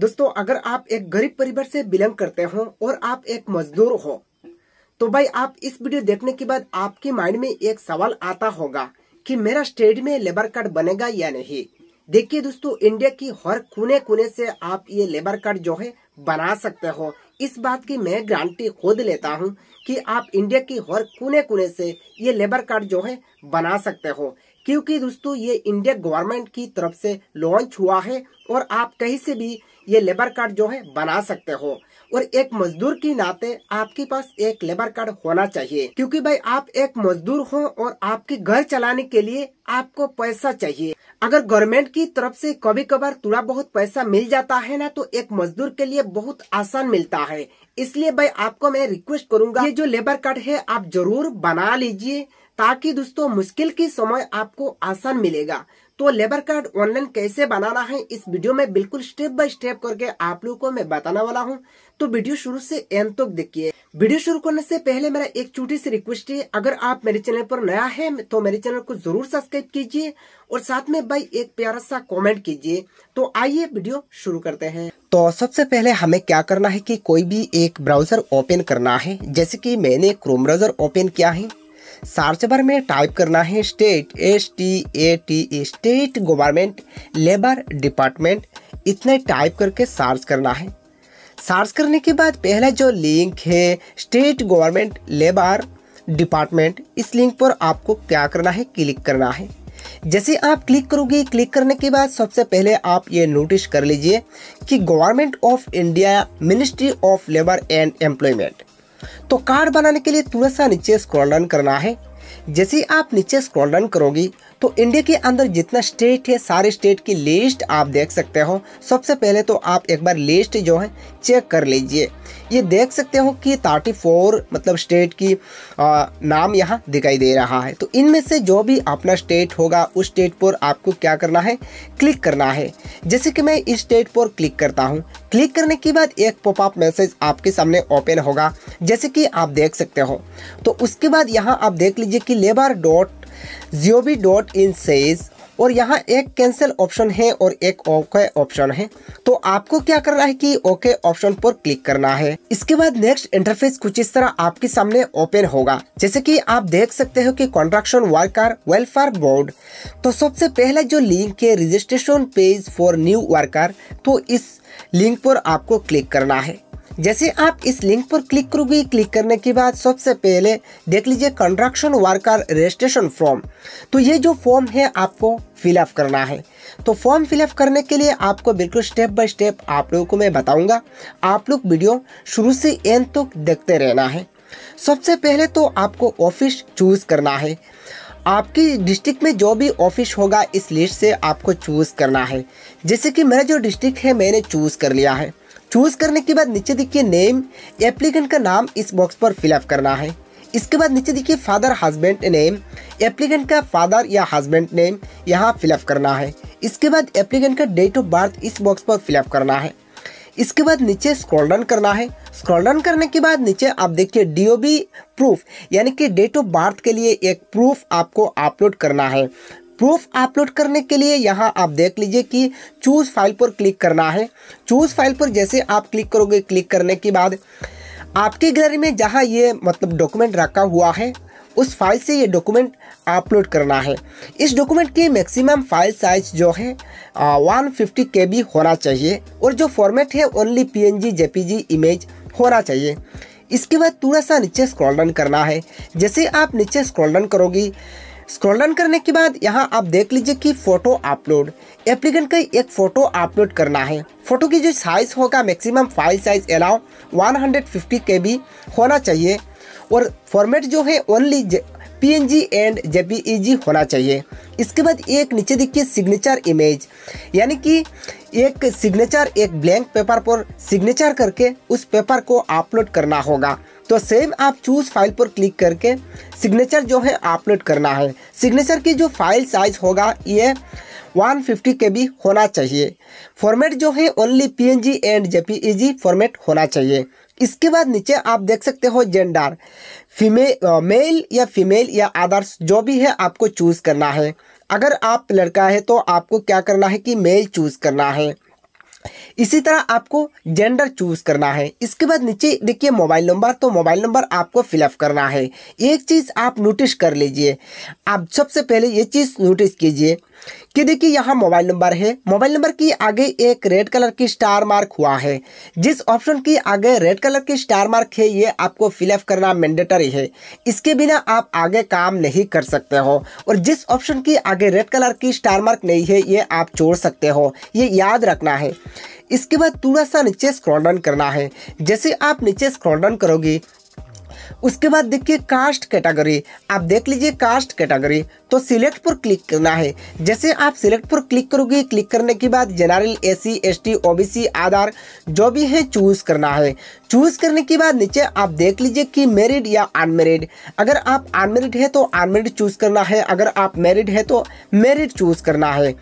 दोस्तों अगर आप एक गरीब परिवार से बिलोंग करते हो और आप एक मजदूर हो तो भाई आप इस वीडियो देखने के बाद आपके माइंड में एक सवाल आता होगा कि मेरा स्टेट में लेबर कार्ड बनेगा या नहीं देखिए दोस्तों इंडिया की हर कोने कोने से आप ये लेबर कार्ड जो है बना सकते हो इस बात की मैं गारंटी खुद लेता हूँ कि आप इंडिया की हर कोने कोने से ये लेबर कार्ड जो है बना सकते हो क्योंकि दोस्तों ये इंडिया गवर्नमेंट की तरफ से लॉन्च हुआ है और आप कहीं से भी ये लेबर कार्ड जो है बना सकते हो और एक मजदूर की नाते आपके पास एक लेबर कार्ड होना चाहिए क्योंकि भाई आप एक मजदूर हो और आपके घर चलाने के लिए आपको पैसा चाहिए अगर गवर्नमेंट की तरफ से कभी कभार थोड़ा बहुत पैसा मिल जाता है ना तो एक मजदूर के लिए बहुत आसान मिलता है इसलिए भाई आपको मैं रिक्वेस्ट करूंगा ये जो लेबर कार्ड है आप जरूर बना लीजिए ताकि दोस्तों मुश्किल की समय आपको आसान मिलेगा तो लेबर कार्ड ऑनलाइन कैसे बनाना है इस वीडियो में बिल्कुल स्टेप बाय स्टेप करके आप लोगों को मैं बताने वाला हूँ तो वीडियो शुरू से एंड तक देखिए वीडियो शुरू करने से पहले मेरा एक छोटी सी रिक्वेस्ट है अगर आप मेरे चैनल पर नया है तो मेरे चैनल को जरूर सब्सक्राइब कीजिए और साथ में भाई एक प्यारा सा कॉमेंट कीजिए तो आइए वीडियो शुरू करते हैं तो सबसे पहले हमें क्या करना है की कोई भी एक ब्राउजर ओपन करना है जैसे की मैंने क्रोम ब्राउजर ओपन किया है सर्च बार में टाइप करना है state S T A T state government labour department इतना टाइप करके सर्च करना है सर्च करने के बाद पहला जो लिंक है स्टेट गवर्नमेंट लेबर डिपार्टमेंट इस लिंक पर आपको क्या करना है क्लिक करना है जैसे आप क्लिक करोगे क्लिक करने के बाद सबसे पहले आप ये नोटिस कर लीजिए कि government of India ministry of labour and employment तो कार्ड बनाने के लिए थोड़ा सा नीचे स्क्रॉल डाउन करना है जैसे आप नीचे स्क्रॉल डाउन करोगी तो इंडिया के अंदर जितना स्टेट है सारे स्टेट की लिस्ट आप देख सकते हो सबसे पहले तो आप एक बार लिस्ट जो है चेक कर लीजिए ये देख सकते हो कि 34 मतलब स्टेट की आ, नाम यहाँ दिखाई दे रहा है तो इनमें से जो भी अपना स्टेट होगा उस स्टेट पर आपको क्या करना है क्लिक करना है जैसे कि मैं इस स्टेट पर क्लिक करता हूँ क्लिक करने के बाद एक पॉपअप मैसेज आपके सामने ओपन होगा जैसे कि आप देख सकते हो तो उसके बाद यहाँ आप देख लीजिए कि लेबर डॉट जियोबी डॉट इन सेज और यहाँ एक कैंसिल ऑप्शन है और एक ओके ऑप्शन है तो आपको क्या करना है कि ओके ऑप्शन पर क्लिक करना है इसके बाद नेक्स्ट इंटरफेस कुछ इस तरह आपके सामने ओपन होगा जैसे कि आप देख सकते हो कि कॉन्ट्रक्शन वर्कर वेलफेयर बोर्ड तो सबसे पहले जो लिंक है registration page for new worker तो इस लिंक पर आपको क्लिक करना है जैसे आप इस लिंक पर क्लिक करोगे क्लिक करने के बाद सबसे पहले देख लीजिए कंस्ट्रक्शन वर्कर रजिस्ट्रेशन फॉर्म तो ये जो फॉर्म है आपको फिलअप करना है तो फॉर्म फिलअप करने के लिए आपको बिल्कुल स्टेप बाय स्टेप आप लोगों को मैं बताऊंगा आप लोग वीडियो शुरू से एंड तक तो देखते रहना है सबसे पहले तो आपको ऑफिस चूज़ करना है आपकी डिस्ट्रिक्ट में जो भी ऑफिस होगा इस लिस्ट से आपको चूज़ करना है जैसे कि मेरा जो डिस्ट्रिक्ट है मैंने चूज़ कर लिया है चूज करने के बाद नीचे देखिए नेम एप्लीकेंट का नाम इस बॉक्स पर फिलअप करना है इसके बाद नीचे देखिए फादर हस्बैंड नेम एप्लीकेंट का फादर या हस्बैंड नेम यहाँ फिलअप करना है इसके बाद एप्लीकेंट का डेट ऑफ बर्थ इस बॉक्स पर फिलअप करना है इसके बाद नीचे स्क्रॉल डाउन करना है स्क्रॉल डाउन करने के बाद नीचे आप देखिए डीओबी प्रूफ यानी कि डेट ऑफ बर्थ के लिए एक प्रूफ आपको अपलोड करना है प्रूफ अपलोड करने के लिए यहाँ आप देख लीजिए कि चूज़ फाइल पर क्लिक करना है चूज़ फाइल पर जैसे आप क्लिक करोगे क्लिक करने के बाद आपकी गैलरी में जहाँ ये मतलब डॉक्यूमेंट रखा हुआ है उस फाइल से ये डॉक्यूमेंट अपलोड करना है इस डॉक्यूमेंट की मैक्सिमम फाइल साइज जो है वन फिफ्टी के बी होना चाहिए और जो फॉर्मेट है only P N G J P G image होना चाहिए इसके बाद थोड़ा सा नीचे स्क्रॉल डाउन करना है जैसे आप नीचे स्क्रॉल डाउन करोगी स्क्रॉल डाउन करने के बाद यहाँ आप देख लीजिए कि फोटो अपलोड एप्लीकेंट का एक फोटो अपलोड करना है फोटो की जो साइज होगा maximum file size allow 150 hundred होना चाहिए और फॉर्मेट जो है ओनली पीएनजी एंड जेपीईजी होना चाहिए इसके बाद एक नीचे देखिए सिग्नेचर इमेज यानी कि एक सिग्नेचर एक ब्लैंक पेपर पर सिग्नेचर करके उस पेपर को अपलोड करना होगा तो सेव आप चूज़ फाइल पर क्लिक करके सिग्नेचर जो है अपलोड करना है सिग्नेचर की जो फाइल साइज़ होगा ये 150 फिफ्टी के होना चाहिए फॉर्मेट जो है only G and G format होना चाहिए इसके बाद नीचे आप देख सकते हो जेंडर फीमेल मेल या फीमेल या आदर्श जो भी है आपको चूज़ करना है अगर आप लड़का है तो आपको क्या करना है कि मेल चूज़ करना है इसी तरह आपको जेंडर चूज करना है इसके बाद नीचे देखिए मोबाइल नंबर तो मोबाइल नंबर आपको फिलअप करना है एक चीज़ आप नोटिस कर लीजिए आप सबसे पहले ये चीज़ नोटिस कीजिए कि देखिए यहाँ मोबाइल नंबर है मोबाइल नंबर की आगे एक रेड कलर की स्टार मार्क हुआ है जिस ऑप्शन की आगे रेड कलर की स्टार मार्क है ये आपको फिलअप करना मैंडेटरी है इसके बिना आप आगे काम नहीं कर सकते हो और जिस ऑप्शन की आगे रेड कलर की स्टार मार्क नहीं है ये आप छोड़ सकते हो ये याद रखना है इसके बाद थोड़ा सा नीचे स्क्रॉल डाउन करना है जैसे आप नीचे स्क्रॉल डाउन करोगे उसके बाद देखिए कास्ट कैटेगरी आप देख लीजिए कास्ट कैटेगरी तो सिलेक्ट पर क्लिक करना है जैसे आप सिलेक्ट पर क्लिक करोगे क्लिक करने के बाद जनरल ओ एसटी ओबीसी आधार जो भी है चूज़ करना है चूज़ करने के बाद नीचे आप देख लीजिए कि मेरिड या अनमेरिड अगर आप अनमेरिड है तो अनमेरिड चूज़ करना है अगर आप मेरिड है तो मेरिड चूज़ करना है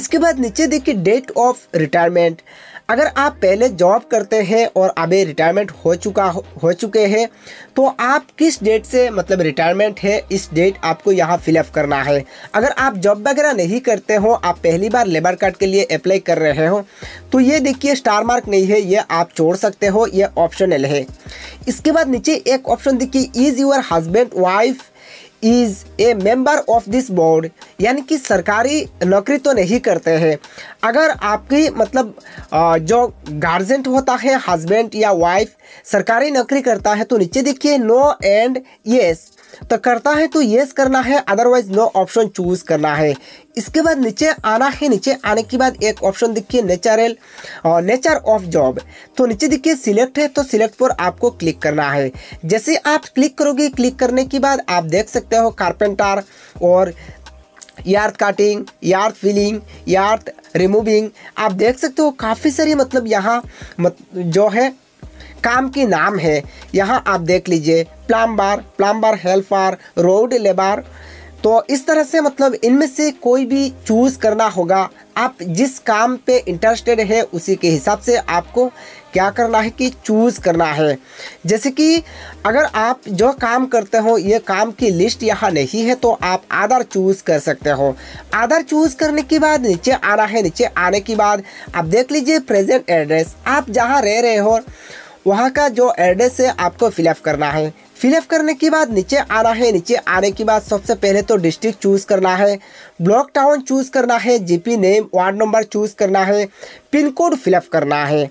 इसके बाद नीचे देखिए डेट ऑफ रिटायरमेंट अगर आप पहले जॉब करते हैं और अभी रिटायरमेंट हो चुका हो, हो चुके हैं तो आप किस डेट से मतलब रिटायरमेंट है इस डेट आपको यहाँ फिलअप करना है अगर आप जॉब वगैरह नहीं करते हो आप पहली बार लेबर कार्ड के लिए अप्लाई कर रहे हो तो ये देखिए स्टार मार्क नहीं है ये आप छोड़ सकते हो ये ऑप्शनल है इसके बाद नीचे एक ऑप्शन देखिए is your husband wife is a member of this board यानी कि सरकारी नौकरी तो नहीं करते हैं अगर आपकी मतलब जो गार्जेंट होता है हस्बैंड या वाइफ सरकारी नौकरी करता है तो नीचे देखिए नो एंड येस तो करता है तो येस करना है अदरवाइज नो ऑप्शन चूज़ करना है इसके बाद नीचे आना है नीचे आने के बाद एक ऑप्शन देखिए नेचरल और नेचर ऑफ जॉब तो नीचे देखिए सिलेक्ट है तो सिलेक्ट पर आपको क्लिक करना है जैसे आप क्लिक करोगे क्लिक करने के बाद आप देख सकते हो कारपेंटर और earth cutting earth filling earth removing आप देख सकते हो काफ़ी सारी मतलब यहाँ मत, जो है काम की नाम है यहाँ आप देख लीजिए plumber plumber helper road labour तो इस तरह से मतलब इनमें से कोई भी चूज़ करना होगा आप जिस काम पे इंटरेस्टेड है उसी के हिसाब से आपको क्या करना है कि चूज़ करना है जैसे कि अगर आप जो काम करते हो ये काम की लिस्ट यहाँ नहीं है तो आप आधार चूज़ कर सकते हो आधार चूज़ करने के बाद नीचे आना है नीचे आने के बाद आप देख लीजिए प्रेजेंट एड्रेस आप जहाँ रह रहे हो वहाँ का जो एड्रेस है आपको फिलअप करना है फिलअप करने के बाद नीचे आना है नीचे आने के बाद सबसे पहले तो डिस्ट्रिक्ट चूज़ करना है ब्लॉक टाउन चूज़ करना है GP name ward number choose करना है पिन कोड फिलअप करना है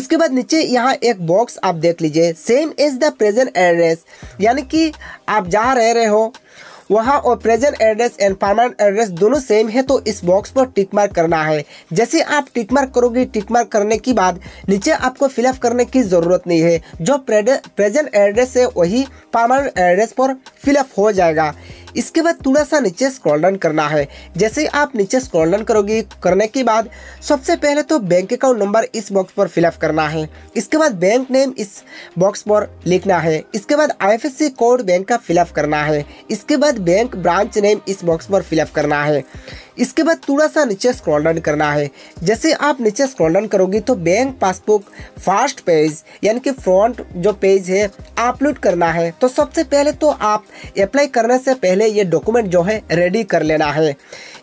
उसके बाद नीचे यहाँ एक बॉक्स आप देख लीजिए same as the present address यानी कि आप जहाँ रह रहे हो वहाँ और present address and permanent address दोनों सेम है तो इस बॉक्स पर टिक मार्क करना है जैसे आप टिक मार्क करोगे टिक मार्क करने के बाद नीचे आपको फिलअप करने की ज़रूरत नहीं है जो प्रेजेंट एड्रेस है वही परमानेंट एड्रेस पर फिलअप हो जाएगा इसके बाद थोड़ा सा नीचे स्क्रॉल डाउन करना है जैसे आप नीचे स्क्रॉल डाउन करोगे करने के बाद सबसे पहले तो बैंक अकाउंट नंबर इस बॉक्स पर फिलअप करना है इसके बाद बैंक नेम इस बॉक्स पर लिखना है इसके बाद आईएफएससी कोड बैंक का फिलअप करना है इसके बाद बैंक ब्रांच नेम इस बॉक्स पर फिलअप करना है इसके बाद थोड़ा सा नीचे स्क्रॉल डाउन करना है जैसे आप नीचे स्क्रॉल डाउन करोगे तो बैंक पासबुक फर्स्ट पेज यानी कि फ्रंट जो पेज है अपलोड करना है तो सबसे पहले तो आप अप्लाई करने से पहले ये डॉक्यूमेंट जो है रेडी कर लेना है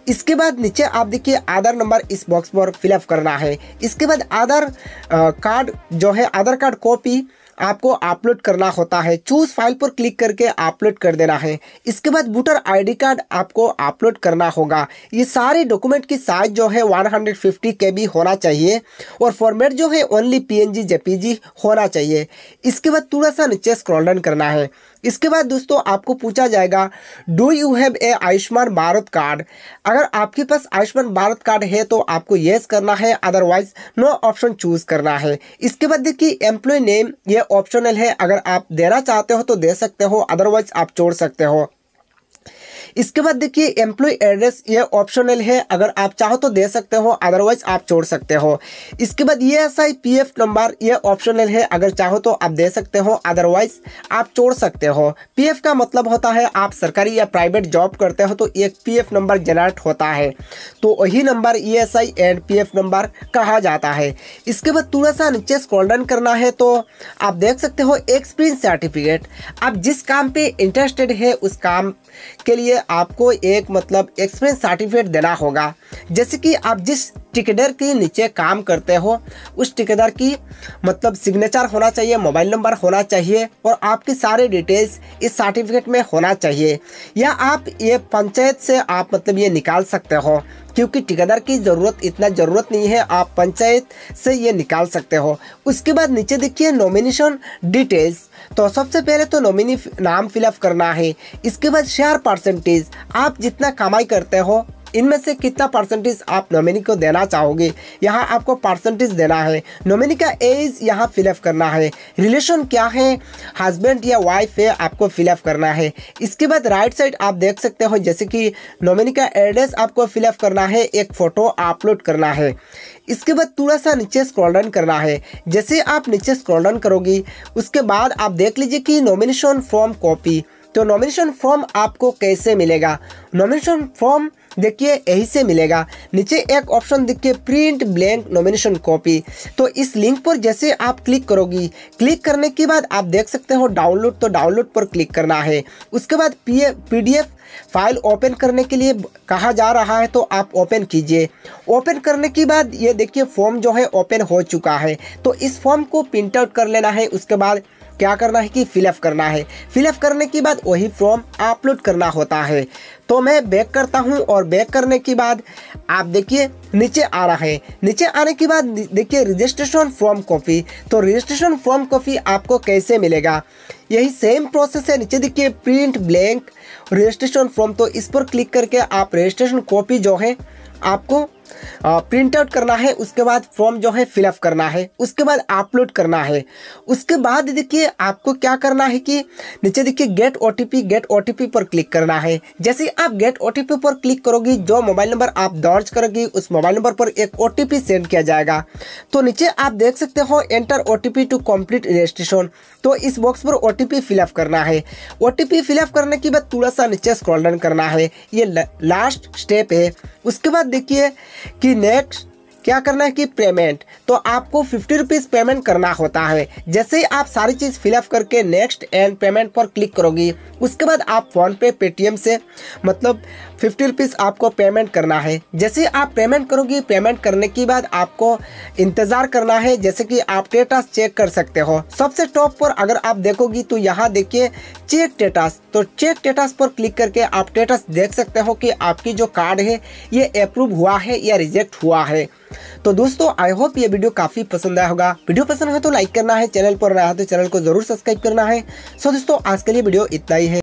इसके बाद नीचे आप देखिए आधार नंबर इस बॉक्स पर फिलअप करना है इसके बाद आधार कार्ड जो है आधार कार्ड कॉपी आपको अपलोड करना होता है चूज फाइल पर क्लिक करके अपलोड कर देना है इसके बाद वोटर आईडी कार्ड आपको अपलोड करना होगा ये सारे डॉक्यूमेंट की साइज जो है 150 भी होना चाहिए और फॉर्मेट जो है ओनली पीएनजी जेपीजी होना चाहिए इसके बाद थोड़ा सा नीचे स्क्रॉल डाउन करना है इसके बाद दोस्तों आपको पूछा जाएगा do you have a Ayushman Bharat card अगर आपके पास आयुष्मान भारत कार्ड है तो आपको येस करना है अदरवाइज नो ऑप्शन चूज करना है इसके बाद देखिए एम्प्लॉय नेम ये ऑप्शनल है अगर आप देना चाहते हो तो दे सकते हो अदरवाइज आप छोड़ सकते हो इसके बाद देखिए एम्प्लॉय एड्रेस ये ऑप्शनल है अगर आप चाहो तो दे सकते हो अदरवाइज आप छोड़ सकते हो इसके बाद E S I P F number ये ऑप्शनल है अगर चाहो तो आप दे सकते हो अदरवाइज आप छोड़ सकते हो पी एफ का मतलब होता है आप सरकारी या प्राइवेट जॉब करते हो तो एक पी एफ नंबर जनरेट होता है तो वही number E S I and P F number कहा जाता है इसके बाद थोड़ा सा नीचे स्क्रॉल डाउन करना है तो आप देख सकते हो एक्सपीरियंस सर्टिफिकेट आप जिस काम पर इंटरेस्टेड है उस काम के लिए आपको एक मतलब एक्सपीरियंस सर्टिफिकेट देना होगा जैसे कि आप जिस टिकटर के नीचे काम करते हो उस टिकटर की मतलब सिग्नेचर होना चाहिए मोबाइल नंबर होना चाहिए और आपकी सारी डिटेल्स इस सर्टिफिकेट में होना चाहिए या आप ये पंचायत से आप मतलब ये निकाल सकते हो क्योंकि ठेकेदार की ज़रूरत इतना ज़रूरत नहीं है आप पंचायत से ये निकाल सकते हो उसके बाद नीचे देखिए नॉमिनेशन डिटेल्स तो सबसे पहले तो नॉमिनी नाम फिलअप करना है इसके बाद शेयर परसेंटेज आप जितना कमाई करते हो इनमें से कितना परसेंटेज आप नॉमिनी को देना चाहोगे यहाँ आपको परसेंटेज देना है नॉमिनी का एज यहाँ फिलअप करना है रिलेशन क्या है हस्बैंड या वाइफ है आपको फिलअप करना है इसके बाद राइट साइड आप देख सकते हो जैसे कि नॉमिनी का एड्रेस आपको फिलअप करना है एक फ़ोटो अपलोड करना है इसके बाद थोड़ा सा नीचे स्क्रॉल डाउन करना है जैसे आप नीचे स्क्रॉल डाउन करोगी उसके बाद आप देख लीजिए कि नॉमिनेशन फॉर्म कॉपी तो नॉमिनेशन फॉर्म आपको कैसे मिलेगा नॉमिनेशन फॉर्म देखिए यही से मिलेगा नीचे एक ऑप्शन देखिए प्रिंट ब्लैंक नॉमिनेशन कॉपी तो इस लिंक पर जैसे आप क्लिक करोगी क्लिक करने के बाद आप देख सकते हो डाउनलोड तो डाउनलोड पर क्लिक करना है उसके बाद पी पीडीएफ फाइल ओपन करने के लिए कहा जा रहा है तो आप ओपन कीजिए ओपन करने के बाद ये देखिए फॉर्म जो है ओपन हो चुका है तो इस फॉर्म को प्रिंट आउट कर लेना है उसके बाद क्या करना है कि फिलअप करना है फिलअप करने के बाद वही फॉर्म अपलोड करना होता है तो मैं बैक करता हूँ और बैक करने के बाद आप देखिए नीचे आ रहा है नीचे आने के बाद देखिए रजिस्ट्रेशन फॉर्म कॉपी तो रजिस्ट्रेशन फॉर्म कॉपी आपको कैसे मिलेगा यही सेम प्रोसेस है नीचे देखिए प्रिंट ब्लैंक रजिस्ट्रेशन फॉर्म तो इस पर क्लिक करके आप रजिस्ट्रेशन कॉपी जो है आपको प्रिंट आउट करना है उसके बाद फॉर्म जो है फिलअप करना है उसके बाद अपलोड करना है उसके बाद देखिए आपको क्या करना है कि नीचे देखिए गेट ओ गेट ओ पर क्लिक करना है जैसे आप गेट ओ पर क्लिक करोगे जो मोबाइल नंबर आप दर्ज करोगे उस मोबाइल नंबर पर एक ओ सेंड किया जाएगा तो नीचे आप देख सकते हो enter O to complete registration तो इस बॉक्स पर ओ टी फिलअप करना है ओ टी फिलअप करने के बाद थोड़ा सा नीचे स्क्रॉल डाउन करना है ये लास्ट स्टेप है उसके बाद देखिए कि नेक्स्ट क्या करना है कि पेमेंट तो आपको फिफ्टी रुपीज़ पेमेंट करना होता है जैसे ही आप सारी चीज़ फिलअप करके नेक्स्ट एंड पेमेंट पर क्लिक करोगी उसके बाद आप फ़ोनपे पेटीएम से मतलब फिफ्टी रुपीज़ आपको पेमेंट करना है जैसे आप पेमेंट करोगे पेमेंट करने के बाद आपको इंतज़ार करना है जैसे कि आप डेटा चेक कर सकते हो सबसे टॉप पर अगर आप देखोगी तो यहाँ देखिए चेक टेटास तो चेक टेटास पर क्लिक करके आप टेटास देख सकते हो कि आपकी जो कार्ड है ये अप्रूव हुआ है या रिजेक्ट हुआ है तो दोस्तों आई होप ये वीडियो काफी पसंद आया होगा वीडियो पसंद है तो लाइक करना है चैनल पर रहा तो चैनल को जरूर सब्सक्राइब करना है सो दोस्तों आज के लिए वीडियो इतना ही है